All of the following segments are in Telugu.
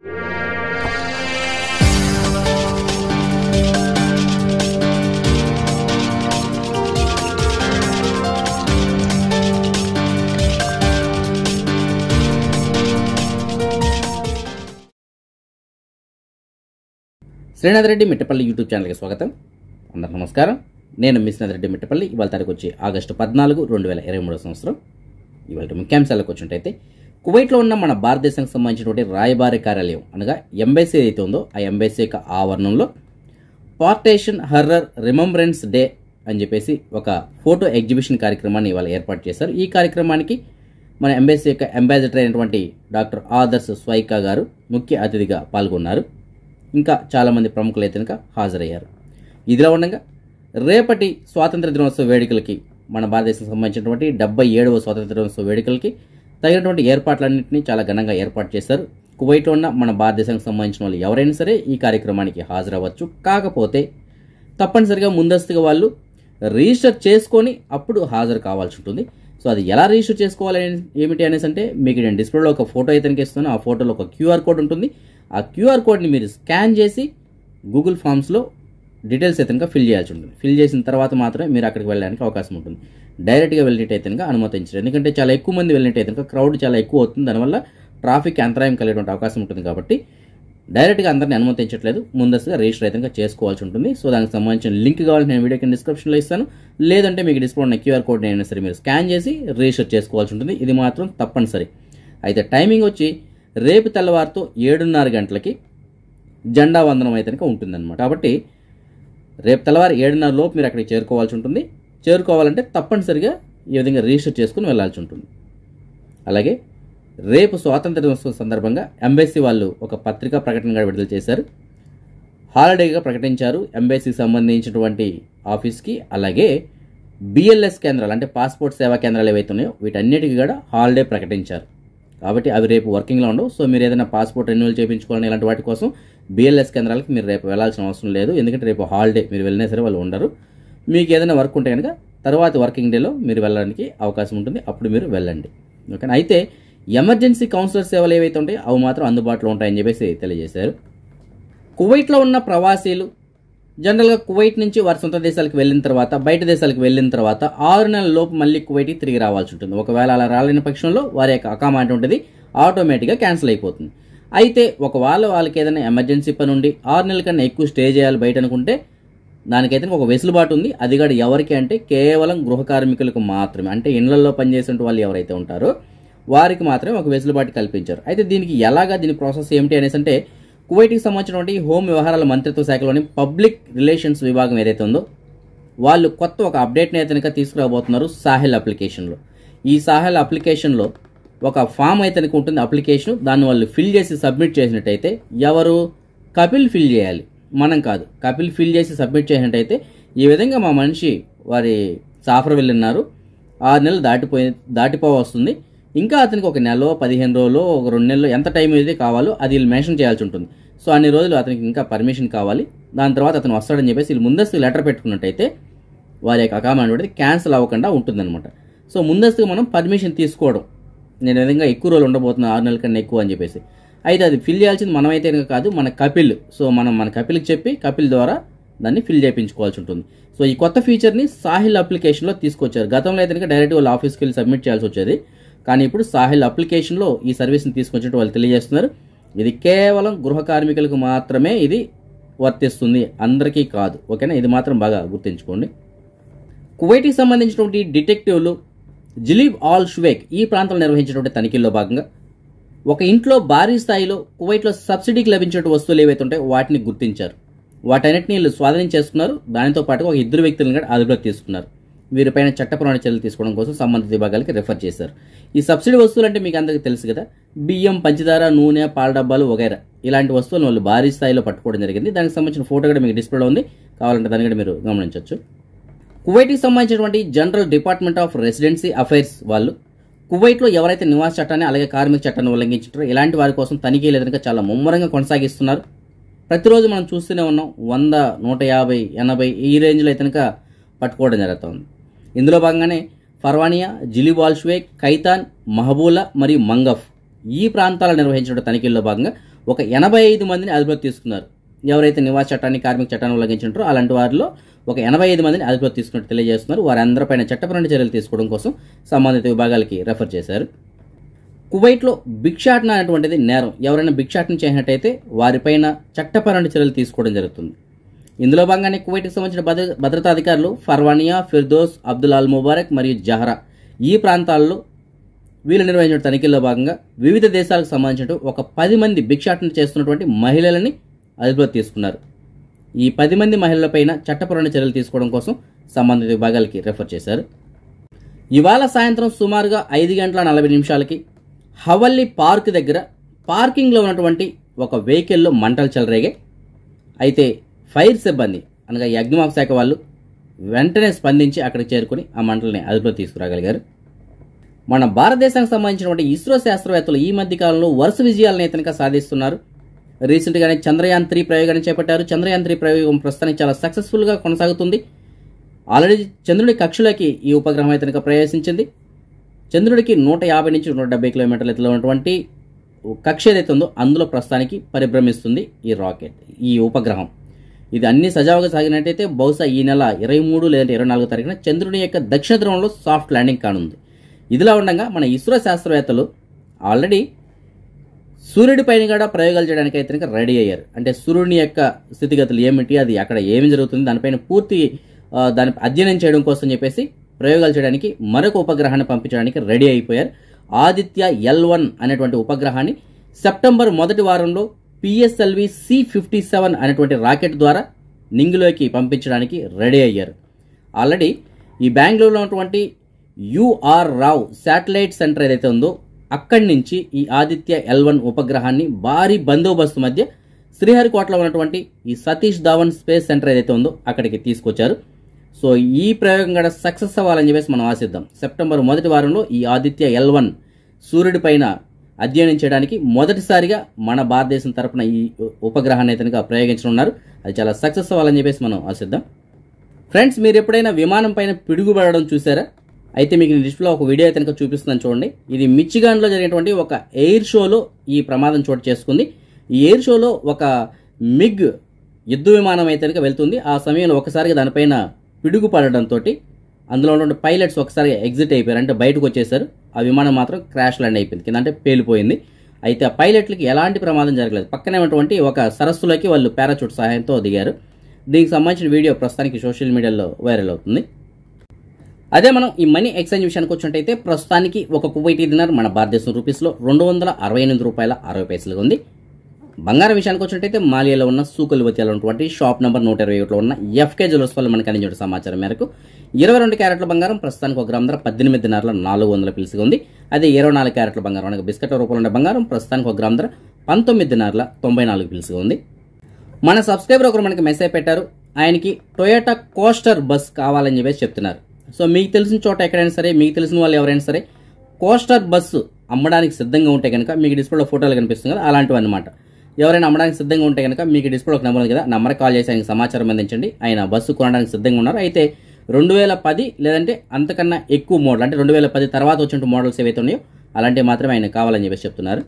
శ్రీనాథ్ రెడ్డి మిట్టపల్లి యూట్యూబ్ ఛానల్కి స్వాగతం అందరు నమస్కారం నేను మిశ్రీనాథ్ రెడ్డి మిట్టపల్లి ఇవాళ తారీఖు వచ్చి ఆగస్టు పద్నాలుగు రెండు వేల ఇరవై మూడో సంవత్సరం ఇవాళ ముఖ్యాంశాలకు వచ్చినట్టయితే కువైట్లో ఉన్న మన భారతదేశానికి సంబంధించినటువంటి రాయబారి కార్యాలయం అనగా ఎంబైసీ ఏదైతే ఉందో ఆ ఎంబైసీ యొక్క ఆవరణంలో పార్టేషన్ హర్రర్ రిమంబరెన్స్ డే అని చెప్పేసి ఒక ఫోటో ఎగ్జిబిషన్ కార్యక్రమాన్ని ఇవాళ ఏర్పాటు చేశారు ఈ కార్యక్రమానికి మన ఎంబైసీ యొక్క అంబాసిడర్ అయినటువంటి డాక్టర్ ఆదర్శ్ స్వైకా గారు ముఖ్య అతిథిగా పాల్గొన్నారు ఇంకా చాలామంది ప్రముఖులు అయితే కనుక హాజరయ్యారు ఇదిలా ఉండగా రేపటి స్వాతంత్ర దినోత్సవ వేడుకలకి మన భారతదేశం సంబంధించినటువంటి డెబ్బై ఏడవ స్వాతంత్ర దినోత్సవ వేడుకలకి తగినటువంటి ఏర్పాట్లన్నింటినీ చాలా ఘనంగా ఏర్పాటు చేశారు కువైట్ ఉన్న మన భారతదేశానికి సంబంధించిన వాళ్ళు ఎవరైనా సరే ఈ కార్యక్రమానికి హాజరవ్వచ్చు కాకపోతే తప్పనిసరిగా ముందస్తుగా వాళ్ళు రిజిస్టర్ చేసుకొని అప్పుడు హాజరు కావాల్సి ఉంటుంది సో అది ఎలా రిజిస్టర్ చేసుకోవాలి ఏమిటి అనేసి అంటే మీకు నేను డిస్ప్లేలో ఒక ఫోటో అయితే ఇస్తాను ఆ ఫోటోలో ఒక క్యూఆర్ కోడ్ ఉంటుంది ఆ క్యూఆర్ కోడ్ని మీరు స్కాన్ చేసి గూగుల్ ఫామ్స్లో డీటెయిల్స్ అయితే ఫిల్ చేయాల్సి ఉంటుంది ఫిల్ చేసిన తర్వాత మాత్రమే మీరు అక్కడికి వెళ్ళడానికి అవకాశం ఉంటుంది డైరెక్ట్గా వెళ్ళినట్టయితే కనుక అనుమతించరు ఎందుకంటే చాలా ఎక్కువ మంది వెళ్ళినట్టయితే కనుక క్రౌడ్ చాలా ఎక్కువ అవుతుంది దానివల్ల ట్రాఫిక్ అంతరాయం కలిగేటువంటి అవకాశం ఉంటుంది కాబట్టి డైరెక్ట్గా అందరిని అనుమతించట్లేదు ముందస్తుగా రిజిస్టర్ అయితే చేసుకోవాల్సి ఉంటుంది సో దానికి సంబంధించిన లింక్ కావాలి నేను వీడియో కింద డిస్క్రిప్షన్లో ఇస్తాను లేదంటే మీకు డిస్ప్లే ఉన్న క్యూఆర్ కోడ్ అయినా సరే మీరు స్కాన్ చేసి రిజిస్టర్ చేసుకోవాల్సి ఉంటుంది ఇది మాత్రం తప్పనిసరి అయితే టైమింగ్ వచ్చి రేపు తెల్లవారితో ఏడున్నర గంటలకి జెండా వందనం అయితే ఉంటుందన్నమాట కాబట్టి రేపు తెల్లవారు ఏడున్నర లోపు మీరు అక్కడికి చేరుకోవాల్సి ఉంటుంది చేరుకోవాలంటే తప్పనిసరిగా ఈ విధంగా రిజిస్టర్ చేసుకుని వెళ్లాల్సి ఉంటుంది అలాగే రేపు స్వాతంత్ర దినోత్సవం సందర్భంగా ఎంబైసీ వాళ్ళు ఒక పత్రికా ప్రకటనగా విడుదల చేశారు హాలిడేగా ప్రకటించారు ఎంబెసీకి సంబంధించినటువంటి ఆఫీస్కి అలాగే బిఎల్ఎస్ కేంద్రాలు అంటే పాస్పోర్ట్ సేవా కేంద్రాలు ఏవైతే ఉన్నాయో వీటన్నిటికీ కూడా హాలిడే ప్రకటించారు కాబట్టి అవి రేపు వర్కింగ్లో ఉండవు సో మీరు ఏదైనా పాస్పోర్ట్ రెన్యువల్ చేయించుకోవాలని ఇలాంటి వాటి కోసం బిఎల్ఎస్ కేంద్రాలకు మీరు రేపు వెళ్ళాల్సిన అవసరం లేదు ఎందుకంటే రేపు హాలిడే మీరు వెళ్ళినా సరే వాళ్ళు ఉండరు మీకు ఏదైనా వర్క్ ఉంటే కనుక తర్వాత వర్కింగ్ డేలో మీరు వెళ్ళడానికి అవకాశం ఉంటుంది అప్పుడు మీరు వెళ్ళండి ఓకేనా అయితే ఎమర్జెన్సీ కౌన్సిలర్ సేవలు ఏవైతే ఉంటాయో అవి మాత్రం అందుబాటులో ఉంటాయని చెప్పేసి తెలియజేశారు కువైట్లో ఉన్న ప్రవాసీలు జనరల్గా కువైట్ నుంచి వారి సొంత దేశాలకు వెళ్ళిన తర్వాత బయట దేశాలకు వెళ్ళిన తర్వాత ఆరు నెలల లోపు మళ్ళీ కువైట్కి తిరిగి రావాల్సి ఉంటుంది ఒకవేళ అలా రాలేని పక్షంలో వారి యొక్క అకామాంట్ ఉంటుంది ఆటోమేటిక్గా క్యాన్సిల్ అయిపోతుంది అయితే ఒకవేళ వాళ్ళకి ఏదైనా ఎమర్జెన్సీ పని ఉండి ఆరు నెలల కన్నా ఎక్కువ స్టే చేయాలి బయట అనుకుంటే దానికైతే ఒక వెసులుబాటు ఉంది అది కూడా ఎవరికి అంటే కేవలం గృహ కార్మికులకు మాత్రమే అంటే ఇండ్లలో పనిచేసే వాళ్ళు ఎవరైతే ఉంటారో వారికి మాత్రమే ఒక వెసులుబాటు కల్పించారు అయితే దీనికి ఎలాగా దీని ప్రాసెస్ ఏమిటి అనేసి అంటే కువైట్కి సంబంధించినటువంటి హోమ్ వ్యవహారాల మంత్రిత్వ శాఖలోని పబ్లిక్ రిలేషన్స్ విభాగం ఏదైతే ఉందో వాళ్ళు కొత్త ఒక అప్డేట్ని అయితే తీసుకురాబోతున్నారు సాహెల్ అప్లికేషన్లో ఈ సాహెల్ అప్లికేషన్లో ఒక ఫామ్ అయితే ఉంటుంది అప్లికేషన్ దాన్ని వాళ్ళు ఫిల్ చేసి సబ్మిట్ చేసినట్టయితే ఎవరు కపిల్ ఫిల్ చేయాలి మనం కాదు కపిల్ ఫిల్ చేసి సబ్మిట్ చేసినట్టయితే ఈ విధంగా మా మనిషి వారి సాఫర్ వెళ్ళిన్నారు ఆరు నెలలు దాటిపోయి దాటిపో వస్తుంది ఇంకా అతనికి ఒక నెలలో పదిహేను రోజులు ఒక రెండు నెలలు ఎంత టైం అయితే కావాలో అది వీళ్ళు మెన్షన్ చేయాల్సి ఉంటుంది సో అన్ని రోజులు అతనికి ఇంకా పర్మిషన్ కావాలి దాని తర్వాత అతను వస్తాడని చెప్పేసి వీళ్ళు ముందస్తు లెటర్ పెట్టుకున్నట్టయితే వారి యొక్క అకామాండ్ అనేది క్యాన్సిల్ అవ్వకుండా ఉంటుందన్నమాట సో ముందస్తుగా మనం పర్మిషన్ తీసుకోవడం నేను విధంగా ఎక్కువ రోజులు ఉండబోతున్నాను ఆరు నెలల కన్నా ఎక్కువ అని చెప్పేసి అయితే అది ఫిల్ చేయాల్సింది మనమైతే కాదు మన కపిల్ సో మనం మన కపిల్కి చెప్పి కపిల్ ద్వారా దాన్ని ఫిల్ చేయించుకోవాల్సి ఉంటుంది సో ఈ కొత్త ఫీచర్ని సాహిల్ అప్లికేషన్లో తీసుకొచ్చారు గతంలో అయితే డైరెక్ట్ వాళ్ళ ఆఫీస్కి వెళ్ళి సబ్మిట్ చేయాల్సి వచ్చేది కానీ ఇప్పుడు సాహిల్ అప్లికేషన్లో ఈ సర్వీస్ని తీసుకొచ్చినట్టు వాళ్ళు తెలియజేస్తున్నారు ఇది కేవలం గృహ కార్మికులకు మాత్రమే ఇది వర్తిస్తుంది అందరికీ కాదు ఓకేనా ఇది మాత్రం బాగా గుర్తుంచుకోండి కువైట్కి సంబంధించినటువంటి డిటెక్టివ్లు జిలీబ్ ఆల్ షువేక్ ఈ ప్రాంతంలో నిర్వహించినటువంటి తనిఖీల్లో భాగంగా ఒక ఇంట్లో భారీ స్థాయిలో కువైట్లో సబ్సిడీకి లభించే వస్తువులు ఏవైతే ఉంటాయో వాటిని గుర్తించారు వాటన్నిటిని వీళ్ళు స్వాధీనం చేసుకున్నారు దానితో పాటు ఒక ఇద్దరు వ్యక్తులను కూడా అదుపులోకి తీసుకున్నారు వీరిపైన చట్టపరమైన చర్యలు తీసుకోవడం కోసం సంబంధిత విభాగాలకి రిఫర్ చేశారు ఈ సబ్సిడీ వస్తువులు అంటే మీకు అందరికీ తెలుసు కదా బియ్యం పంచదార నూనె పాల డబ్బాలు వగైరా ఇలాంటి వస్తువులను వాళ్ళు భారీ స్థాయిలో పట్టుకోవడం జరిగింది దానికి సంబంధించిన ఫోటో కూడా మీకు డిస్ప్లేలో ఉంది కావాలంటే దాన్ని కూడా మీరు గమనించవచ్చు కువైట్కి సంబంధించినటువంటి general department of residency affairs వాళ్ళు కువైట్లో ఎవరైతే నివాస చట్టాన్ని అలాగే కార్మిక చట్టాన్ని ఉల్లంఘించారో ఇలాంటి వారి కోసం తనిఖీలు ఎదురుగా చాలా ముమ్మరంగా కొనసాగిస్తున్నారు ప్రతిరోజు మనం చూస్తూనే ఉన్నాం వంద నూట యాభై ఎనభై ఈ రేంజ్లో అయితే పట్టుకోవడం జరుగుతుంది ఇందులో భాగంగానే ఫర్వానియా జిలి వాల్ష్వే కైతాన్ మహబూలా మరియు మంగఫ్ ఈ ప్రాంతాలు నిర్వహించిన తనిఖీల్లో భాగంగా ఒక ఎనభై ఐదు మందిని అదుపులోకి తీసుకున్నారు ఎవరైతే నివాస చట్టాన్ని కార్మిక చట్టాన్ని ఉల్లంఘించారో అలాంటి వారిలో ఒక ఎనభై ఐదు మందిని అదుపులో తీసుకున్నట్టు తెలియజేస్తున్నారు వారందరిపైన చట్టపరమైన చర్యలు తీసుకోవడం కోసం సంబంధిత విభాగాలకి రెఫర్ చేశారు కువైట్లో భిక్షాటన అనేటువంటిది నేరం ఎవరైనా భిక్షాటన చేసినట్టయితే వారిపైన చట్టపరమైన చర్యలు తీసుకోవడం జరుగుతుంది ఇందులో భాగంగానే కువైట్కి సంబంధించిన భద్ర భద్రతా అధికారులు Farwaniya Firdous Abdul Al Mubarak మరియు జహరా ఈ ప్రాంతాల్లో వీళ్ళు నిర్వహించిన తనిఖీల్లో భాగంగా వివిధ దేశాలకు సంబంధించినట్టు ఒక పది మంది భిక్షాటన చేస్తున్నటువంటి మహిళలని అదుపులో తీసుకున్నారు ఈ పది మంది మహిళలపైన చట్టపరమైన చర్యలు తీసుకోవడం కోసం సంబంధిత విభాగాలకి రెఫర్ చేశారు ఇవాళ సాయంత్రం సుమారుగా ఐదు గంటల నలభై నిమిషాలకి హవల్లి పార్క్ దగ్గర పార్కింగ్లో ఉన్నటువంటి ఒక వెహికల్లో మంటలు చెలరేగాయి అయితే ఫైర్ సిబ్బంది అనగా యజ్ఞమాప శాఖ వాళ్ళు వెంటనే స్పందించి అక్కడికి చేరుకుని ఆ మంటల్ని అదుపులో తీసుకురాగలిగారు మన భారతదేశానికి సంబంధించినటువంటి ఇస్రో శాస్త్రవేత్తలు ఈ మధ్య కాలంలో వరుస విజయాలను ఇతనిగా సాధిస్తున్నారు రీసెంట్గానే చంద్రయాన్ త్రీ ప్రయోగాన్ని చేపట్టారు చంద్రయాన్ త్రీ ప్రయోగం ప్రస్తుతానికి చాలా సక్సెస్ఫుల్గా కొనసాగుతుంది ఆల్రెడీ చంద్రుడి కక్షలోకి ఈ ఉపగ్రహం అయితే ప్రవేశించింది చంద్రుడికి నూట యాభై నుంచి నూట డెబ్బై కిలోమీటర్ల ఎత్తులో ఉన్నటువంటి కక్ష ఏదైతే ఉందో అందులో ప్రస్తుతానికి పరిభ్రమిస్తుంది ఈ రాకెట్ ఈ ఉపగ్రహం ఇది అన్ని సజావుగా సాగినట్టయితే బహుశా ఈ నెల ఇరవై మూడు లేదంటే ఇరవై నాలుగో తారీఖున చంద్రుని యొక్క దక్షిణ ధ్రువంలో సాఫ్ట్ ల్యాండింగ్ కానుంది ఇదిలా ఉండగా మన ఇస్రో శాస్త్రవేత్తలు ఆల్రెడీ సూర్యుడి పైన కూడా ప్రయోగాలు చేయడానికి అయితే రెడీ అయ్యారు అంటే సూర్యుని యొక్క స్థితిగతులు ఏమిటి అది అక్కడ ఏమి జరుగుతుంది దానిపైన పూర్తి దాని అధ్యయనం చేయడం కోసం చెప్పేసి ప్రయోగాలు చేయడానికి మరొక ఉపగ్రహాన్ని పంపించడానికి రెడీ అయిపోయారు ఆదిత్య ఎల్ వన్ అనేటువంటి ఉపగ్రహాన్ని సెప్టెంబర్ మొదటి వారంలో పిఎస్ఎల్వి సి ఫిఫ్టీ సెవెన్ అనేటువంటి రాకెట్ ద్వారా నింగిలోకి పంపించడానికి రెడీ అయ్యారు ఆల్రెడీ ఈ బెంగళూరులో ఉన్నటువంటి యుఆర్ రావ్ శాటిలైట్ సెంటర్ ఏదైతే ఉందో అక్కడి నుంచి ఈ ఆదిత్య ఎల్వన్ ఉపగ్రహాన్ని భారీ బందోబస్తు మధ్య శ్రీహరికోటలో ఉన్నటువంటి ఈ సతీష్ ధావన్ స్పేస్ సెంటర్ ఏదైతే ఉందో అక్కడికి తీసుకొచ్చారు సో ఈ ప్రయోగం కూడా సక్సెస్ అవ్వాలని చెప్పేసి మనం ఆశిద్దాం సెప్టెంబర్ మొదటి వారంలో ఈ ఆదిత్య ఎల్ సూర్యుడి పైన అధ్యయనం చేయడానికి మొదటిసారిగా మన భారతదేశం తరఫున ఈ ఉపగ్రహాన్ని అయితే ప్రయోగించనున్నారు అది చాలా సక్సెస్ అవ్వాలని చెప్పేసి మనం ఆశిద్దాం ఫ్రెండ్స్ మీరు ఎప్పుడైనా విమానం పైన పిడుగుపడడం చూసారా అయితే మీకు డిస్ప్లేలో ఒక వీడియో అయితే చూపిస్తుందని చూడండి ఇది మిచ్చిగాన్లో జరిగినటువంటి ఒక ఎయిర్ షోలో ఈ ప్రమాదం చోటు చేసుకుంది ఈ ఎయిర్ షోలో ఒక మిగ్ యుద్ధ విమానం అయితే కనుక వెళ్తుంది ఆ సమయంలో ఒకసారిగా దానిపైన పిడుగు పడడంతో అందులో ఉన్నటువంటి పైలట్స్ ఒకసారి ఎగ్జిట్ అయిపోయారు అంటే బయటకు వచ్చేసారు ఆ విమానం మాత్రం క్రాష్ ల్యాండ్ అయిపోయింది కింద అంటే పేలిపోయింది అయితే ఆ పైలట్లకి ఎలాంటి ప్రమాదం జరగలేదు పక్కనే ఉన్నటువంటి ఒక సరస్సులోకి వాళ్ళు పారాచూట్ సహాయంతో దిగారు దీనికి సంబంధించిన వీడియో ప్రస్తుతానికి సోషల్ మీడియాలో వైరల్ అవుతుంది అదే మనం ఈ మనీ ఎక్స్చేంజ్ విషయానికి వచ్చినట్టయితే ప్రస్తుతానికి ఒక కువైటీ దినార్ మన భారతదేశం రూపీస్లో రెండు వందల అరవై ఎనిమిది రూపాయల అరవై పైసలుగా ఉంది బంగారం విషయానికి వచ్చినట్టయితే మాలియాలో ఉన్న సూకలువతిలో ఉన్నటువంటి షాప్ నెంబర్ నూట ఇరవై ఒకటిలో ఉన్న ఎఫ్కే జ్యువెల్స్ వల్ల మనకు అందించిన సమాచారం మేరకు ఇరవై రెండు క్యారెట్ల బంగారం ప్రస్తుతానికి ఒక గ్రామ ధర పద్దెనిమిది నెలల నాలుగు వందల పిలుసుగా ఉంది అదే ఇరవై నాలుగు క్యారెట్ల బంగారం అనగా బిస్కెట్ రూపంలో ఉండే బంగారం ప్రస్తుతానికి ఒక గ్రామ ధర పంతొమ్మిది నెలల తొంభై నాలుగు పిలుసుగా ఉంది మన సబ్స్క్రైబర్ ఒకరు మనకి మెసేజ్ పెట్టారు ఆయనకి టొయోటా కోస్టర్ బస్ కావాలని చెప్పేసి చెప్తున్నారు సో మీకు తెలిసిన చోట ఎక్కడైనా సరే మీకు తెలిసిన వాళ్ళు ఎవరైనా సరే కోస్టర్ బస్సు అమ్మడానికి సిద్ధంగా ఉంటే కనుక మీకు డిస్ప్లేలో ఫోటోలు కనిపిస్తుంది కదా అలాంటివి అనమాట ఎవరైనా అమ్మడానికి సిద్ధంగా ఉంటే కనుక మీకు డిస్ప్లో ఒక నెంబర్ కదా నంబర్ కాల్ చేసి ఆయనకి సమాచారం అందించండి ఆయన బస్సు కొనడానికి సిద్ధంగా ఉన్నారు అయితే రెండు వేల పది లేదంటే అంతకన్నా ఎక్కువ మోడల్ అంటే రెండు వేల పది తర్వాత వచ్చిన మోడల్స్ ఏవైతే ఉన్నాయో అలాంటివి మాత్రమే ఆయన కావాలని చెప్పేసి చెప్తున్నారు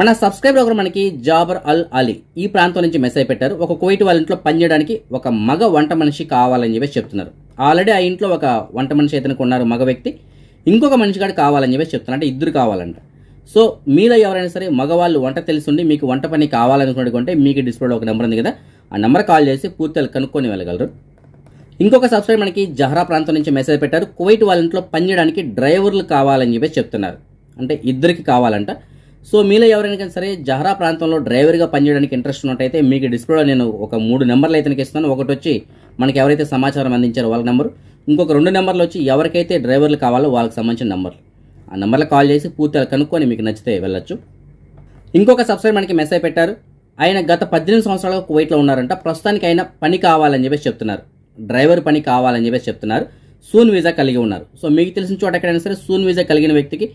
మన సబ్స్క్రైబర్ ఒకరు మనకి జాబర్ అల్ అలీ ఈ ప్రాంతం నుంచి మెసేజ్ పెట్టారు ఒక కోయిట్ వాళ్ళ ఇంట్లో పనిచేయడానికి ఒక మగ వంట మనిషి కావాలని చెప్పేసి చెప్తున్నారు ఆల్రెడీ ఆ ఇంట్లో ఒక వంట మనిషి అయితే కొన్నారు మగ వ్యక్తి ఇంకొక మనిషి కాడు కావాలని చెప్పేసి చెప్తున్నారు అంటే ఇద్దరు కావాలంట సో మీలో ఎవరైనా సరే మగవాళ్ళు వంట తెలుసుండి మీకు వంట పని కావాలనుకున్నటువంటి మీకు డిస్ప్లేలో ఒక నెంబర్ ఉంది కదా ఆ నెంబర్ కాల్ చేసి పూర్తిగా కనుక్కొని వెళ్ళగలరు ఇంకొక సబ్స్క్రైబ్ మనకి జహరా ప్రాంతం నుంచి మెసేజ్ పెట్టారు కువైట్ వాళ్ళ ఇంట్లో పనిచేయడానికి డ్రైవర్లు కావాలని చెప్పేసి చెప్తున్నారు అంటే ఇద్దరికి కావాలంట సో మీలో ఎవరైనా సరే జహరా ప్రాంతంలో డ్రైవర్గా పనిచేయడానికి ఇంట్రెస్ట్ ఉన్నట్టయితే మీకు డిస్ప్లేలో నేను ఒక మూడు నెంబర్లు అయితే నీకు ఇస్తాను ఒకటి వచ్చి మనకి ఎవరైతే సమాచారం అందించారో వాళ్ళ నెంబరు ఇంకొక రెండు నెంబర్లు వచ్చి ఎవరికైతే డ్రైవర్లు కావాలో వాళ్ళకి సంబంధించిన నెంబర్లు ఆ నెంబర్లో కాల్ చేసి పూర్తిగా కనుక్కొని మీకు నచ్చితే వెళ్ళొచ్చు ఇంకొక సబ్స్క్రైబ్ మనకి మెసేజ్ పెట్టారు ఆయన గత పద్దెనిమిది సంవత్సరాలుగా కువైట్లో ఉన్నారంట ప్రస్తుతానికి ఆయన పని కావాలని చెప్పేసి చెప్తున్నారు డ్రైవర్ పని కావాలని చెప్పేసి చెప్తున్నారు సూన్ వీజా కలిగి ఉన్నారు సో మీకు తెలిసిన చోట ఎక్కడైనా సరే సూన్ వీజా కలిగిన వ్యక్తికి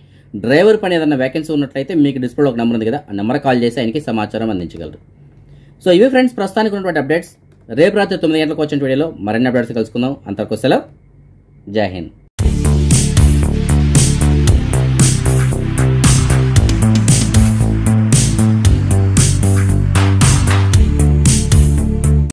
డ్రైవర్ పని ఏదైనా వ్యాకెన్సీ ఉన్నట్లయితే మీకు డిస్ప్లేలో ఒక నెంబర్ ఉంది కదా ఆ నెంబర్ కాల్ చేసి ఆయనకి సమాచారం అందించగలరు సో ఇవి ఫ్రెండ్స్ ప్రస్తుతానికి ఉన్నటువంటి అప్డేట్స్ రేపు రాత్రి తొమ్మిది గంటలకు వచ్చిన వీడియోలో మరిన్ని అప్డేట్స్ కలుసుకుందాం అంతకు సెలవు జై హింద్